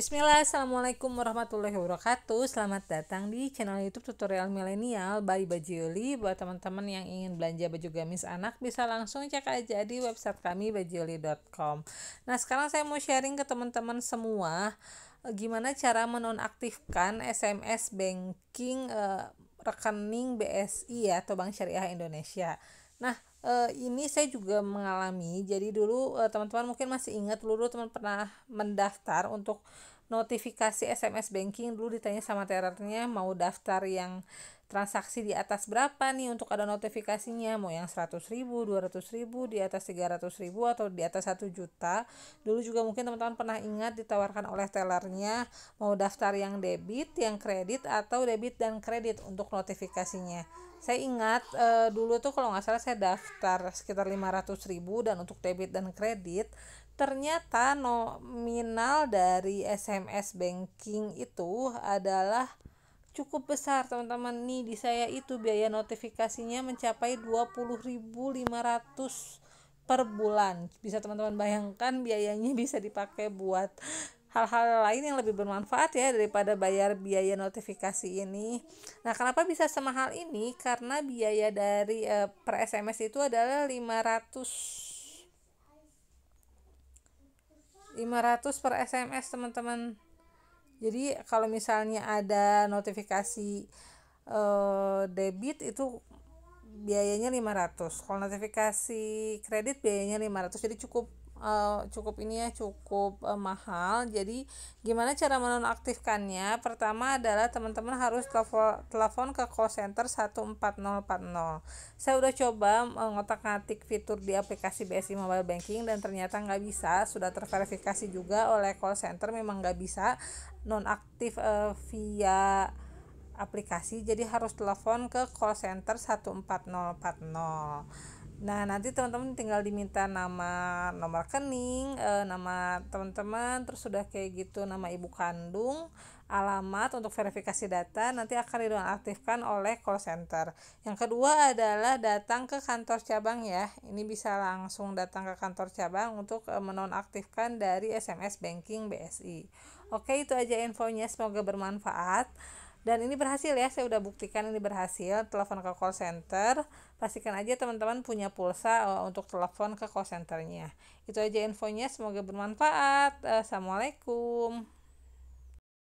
Bismillah, Assalamualaikum warahmatullahi wabarakatuh Selamat datang di channel youtube tutorial milenial by Bajioli Buat teman-teman yang ingin belanja baju gamis anak Bisa langsung cek aja di website kami bajioli.com Nah sekarang saya mau sharing ke teman-teman semua eh, Gimana cara menonaktifkan SMS banking eh, rekening BSI ya, atau Bank Syariah Indonesia Nah uh, ini saya juga mengalami jadi dulu teman eh, teman-teman mungkin masih ingat dulu teman pernah mendaftar untuk notifikasi SMS banking dulu ditanya sama terernya mau daftar yang transaksi di atas berapa nih untuk ada notifikasinya mau yang 100 ribu, 200 ribu, di atas 300 ribu atau di atas 1 juta dulu juga mungkin teman-teman pernah ingat ditawarkan oleh tellernya mau daftar yang debit, yang kredit atau debit dan kredit untuk notifikasinya saya ingat e, dulu tuh kalau nggak salah saya daftar sekitar 500 ribu dan untuk debit dan kredit ternyata nominal dari SMS banking itu adalah cukup besar teman-teman nih di saya itu biaya notifikasinya mencapai 20.500 per bulan bisa teman-teman bayangkan biayanya bisa dipakai buat hal-hal lain yang lebih bermanfaat ya daripada bayar biaya notifikasi ini. Nah, kenapa bisa semahal ini? Karena biaya dari eh, per SMS itu adalah 500 500 per SMS teman-teman jadi kalau misalnya ada notifikasi uh, debit itu biayanya 500 kalau notifikasi kredit biayanya 500 jadi cukup uh, cukup ini ya cukup uh, mahal. Jadi gimana cara menonaktifkannya? Pertama adalah teman-teman harus telepon, ke call center 14040. Saya udah coba mengotak-atik eh, ngatik fitur di aplikasi BSI Mobile Banking dan ternyata nggak bisa. Sudah terverifikasi juga oleh call center memang nggak bisa nonaktif uh, via aplikasi jadi harus telepon ke call center 14040 Nah, nanti teman-teman tinggal diminta nama nomor rekening, e, nama teman-teman, terus sudah kayak gitu nama ibu kandung, alamat untuk verifikasi data nanti akan dinonaktifkan oleh call center. Yang kedua adalah datang ke kantor cabang ya. Ini bisa langsung datang ke kantor cabang untuk e, menonaktifkan dari SMS banking BSI. Oke, itu aja infonya, semoga bermanfaat dan ini berhasil ya saya udah buktikan ini berhasil telepon ke call center pastikan aja teman-teman punya pulsa eh, untuk telepon ke call centernya itu aja infonya semoga bermanfaat eh, assalamualaikum